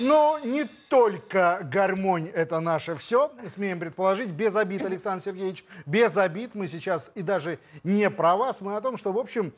Но не только гармонь – это наше все. Смеем предположить, без обид, Александр Сергеевич, без обид. Мы сейчас и даже не про вас, мы о том, что, в общем,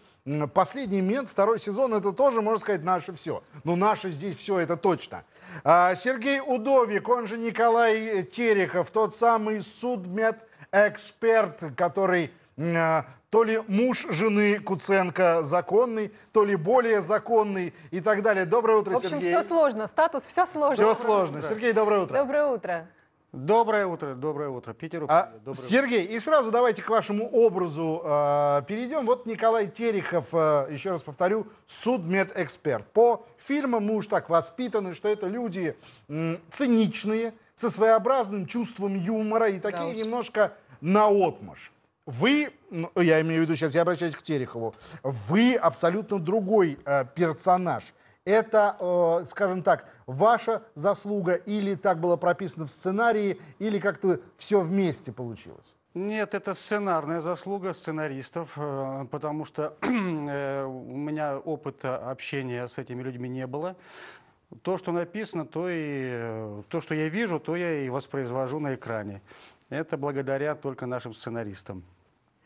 последний мент, второй сезон – это тоже, можно сказать, наше все. Но ну, наше здесь все – это точно. А Сергей Удовик, он же Николай Терехов, тот самый судмед эксперт, который а, то ли муж жены Куценко законный, то ли более законный и так далее. Доброе утро, В общем, Сергей. все сложно, статус все сложно. Все доброе сложно. Утро. Сергей, доброе утро. Доброе утро. Доброе утро, доброе утро. Питеру а, доброе Сергей, утро. и сразу давайте к вашему образу э, перейдем. Вот Николай Терехов, э, еще раз повторю, судмедэксперт. По фильмам мы уж так воспитаны, что это люди э, циничные, со своеобразным чувством юмора и такие да немножко наотмашь вы, ну, я имею в виду, сейчас я обращаюсь к Терехову, вы абсолютно другой э, персонаж. Это, э, скажем так, ваша заслуга или так было прописано в сценарии, или как-то все вместе получилось? Нет, это сценарная заслуга сценаристов, э, потому что э, у меня опыта общения с этими людьми не было. То, что написано, то и э, то, что я вижу, то я и воспроизвожу на экране. Это благодаря только нашим сценаристам.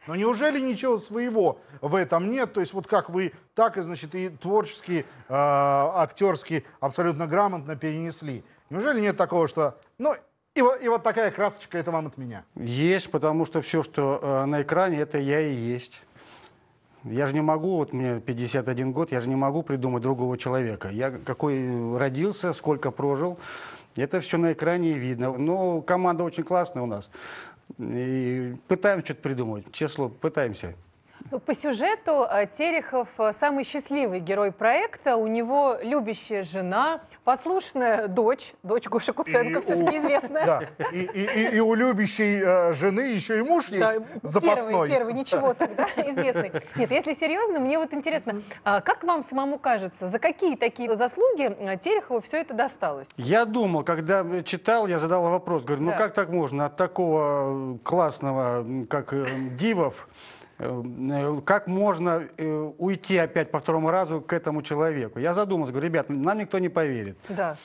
Но неужели ничего своего в этом нет? То есть вот как вы так и, значит, и творчески, э, актерски абсолютно грамотно перенесли. Неужели нет такого, что, ну, и вот, и вот такая красочка, это вам от меня? Есть, потому что все, что э, на экране, это я и есть. Я же не могу, вот мне 51 год, я же не могу придумать другого человека. Я какой родился, сколько прожил, это все на экране видно. Но ну, команда очень классная у нас. И пытаемся что-то придумать. Честно, пытаемся. Ну, по сюжету э, Терехов э, самый счастливый герой проекта. У него любящая жена, послушная дочь, дочь Гоши Куценко, все-таки известная. Да. И, у любящей э, жены еще и муж есть запасной. Первый, первый, ничего тогда, известный. Нет, если серьезно, мне вот интересно, а как вам самому кажется, за какие такие заслуги Терехову все это досталось? Я думал, когда читал, я задал вопрос, говорю, ну как так можно от такого классного, как Дивов, Эм, э, как можно э, уйти опять по второму разу к этому человеку. Я задумался, говорю, ребят, нам никто не поверит. Да.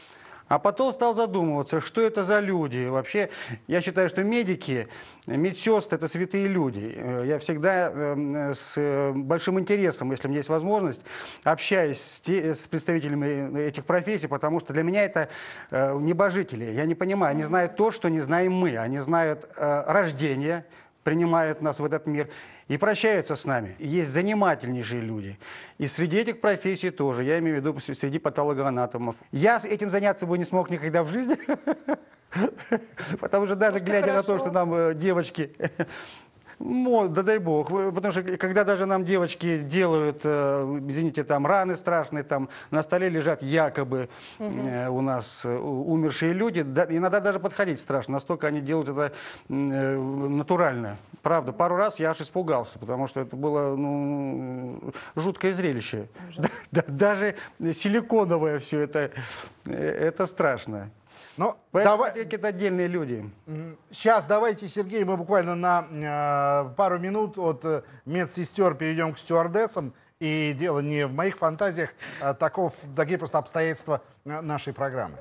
А потом стал задумываться, что это за люди. Вообще, я считаю, что медики, медсестры – это святые люди. Э, я всегда эм, с большим интересом, если у меня есть возможность, общаюсь с, с представителями этих профессий, потому что для меня это небожители. Я не понимаю, они знают то, что не знаем мы. Они знают рождение, принимают нас в этот мир и прощаются с нами. Есть занимательнейшие люди. И среди этих профессий тоже, я имею в виду среди патологоанатомов. Я этим заняться бы не смог никогда в жизни, потому что даже глядя на то, что нам э, девочки Ну, да дай бог. Потому что когда даже нам девочки делают, э, извините, там раны страшные, там на столе лежат якобы угу. у нас э, умершие люди, да, иногда даже подходить страшно, настолько они делают это натурально. Правда, пару раз я аж испугался, потому что это было ну, жуткое зрелище. Ужас. Даже силиконовое все это, это страшно. Но ну, Поэтому давай... это отдельные люди. Сейчас давайте, Сергей, мы буквально на э, пару минут от э, медсестер перейдем к стюардессам. И дело не в моих фантазиях, а таков, такие просто обстоятельства э, нашей программы.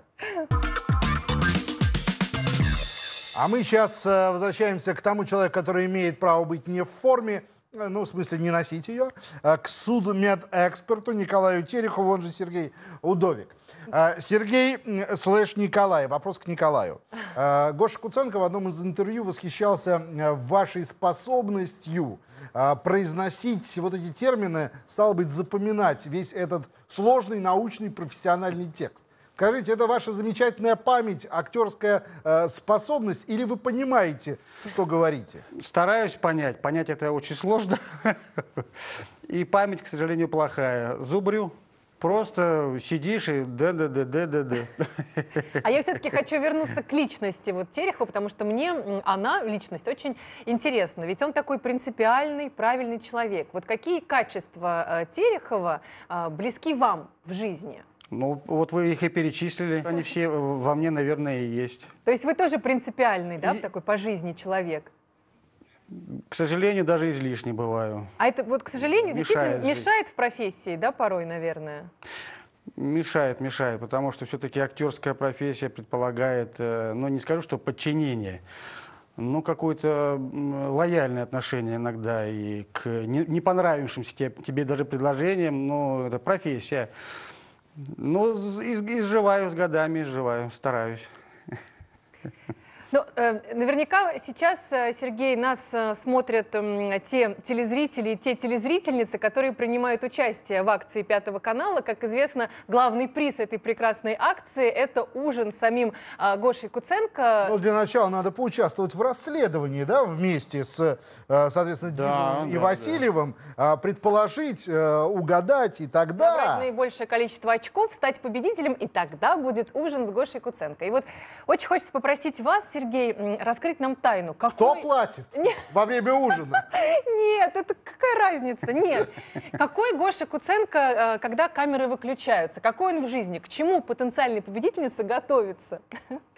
А мы сейчас э, возвращаемся к тому человеку, который имеет право быть не в форме, Э, ну, в смысле, не носить ее, э, к судмедэксперту Николаю Терехову, он же Сергей Удовик. Э, Сергей слэш Николай. Вопрос к Николаю. Гоша Куценко в одном из интервью восхищался вашей способностью произносить вот эти термины, стало быть, запоминать весь этот сложный научный профессиональный текст. Скажите, это ваша замечательная память, актерская э, способность, или вы понимаете, что говорите? Стараюсь понять. Понять это очень сложно. И память, к сожалению, плохая. Зубрю. Просто сидишь и да-да-да-да-да-да. А я все-таки хочу вернуться к личности вот Терехова, потому что мне она, личность, очень интересна. Ведь он такой принципиальный, правильный человек. Вот какие качества э, Терехова э, близки вам в жизни? Ну, вот вы их и перечислили. Они все э, во мне, наверное, и есть. То есть вы тоже принципиальный, да, и... такой по жизни человек? К сожалению, даже излишний бываю. А это вот, к сожалению, мешает действительно жить. мешает в профессии, да, порой, наверное? Мешает, мешает, потому что все-таки актерская профессия предполагает, э, ну, не скажу, что подчинение, ну, какое-то лояльное отношение иногда и к не, не понравившимся тебе, тебе даже предложениям, но это профессия. Ну, изживаю с годами, изживаю, стараюсь. Но ну, э, наверняка сейчас, э, Сергей, нас э, смотрят те телезрители, те телезрительницы, которые принимают участие в акции Пятого канала. Как известно, главный приз этой прекрасной акции – это ужин с самим Гошей Куценко. Ну, для начала надо поучаствовать в расследовании, да, вместе с, соответственно, да, и да, Васильевым, да. предположить, угадать и тогда… Набрать наибольшее количество очков, стать победителем, и тогда будет ужин с Гошей Куценко. И вот очень хочется попросить вас, Сергей, Сергей, раскрыть нам тайну. Какой... Кто платит Нет. во время ужина? Нет, это какая разница? Нет. Какой Гоша Куценко, э, когда камеры выключаются? Какой он в жизни? К чему потенциальная победительница готовится?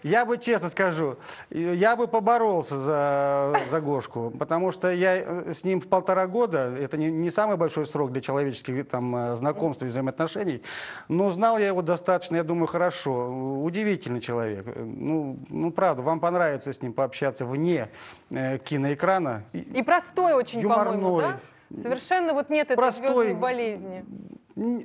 Я бы, честно скажу, я бы поборолся за, за Гошку, потому что я э, с ним в полтора года, это не, не самый большой срок для человеческих там, э, знакомств и взаимоотношений, но знал я его достаточно, я думаю, хорошо. Удивительный человек. Ну, ну правда, вам понравилось понравится с ним пообщаться вне э, киноэкрана. И простой очень, по-моему, да? Совершенно вот нет этой простой, звездной болезни.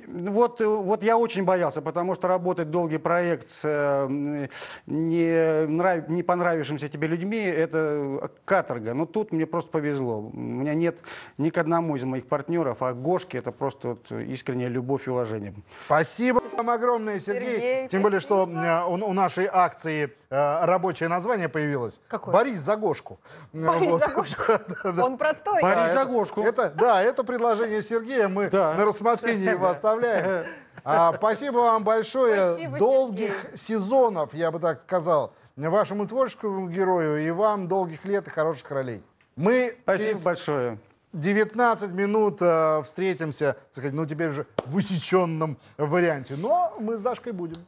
Вот, э, вот я очень боялся, потому что работать долгий проект с э, не, нрав, не понравившимися тебе людьми – это каторга. Но тут мне просто повезло. У меня нет ни к одному из моих партнеров, а Гошки это просто вот искренняя любовь и уважение. Спасибо вам огромное, Сергей. Сергей Тем более, что э, у, у нашей акции рабочее название появилось. Какое? «Борис за Гошку». «Борис вот. за Гошку». Он простой. «Борис за Гошку». да, это предложение Сергея. Мы на рассмотрении его спасибо, оставляем. А, спасибо вам большое. Спасибо, долгих Сергей. сезонов, я бы так сказал, вашему творческому герою и вам долгих лет и хороших ролей. Мы спасибо через... большое. 19 минут э, встретимся, ну теперь уже в усеченном варианте. Но мы с Дашкой будем.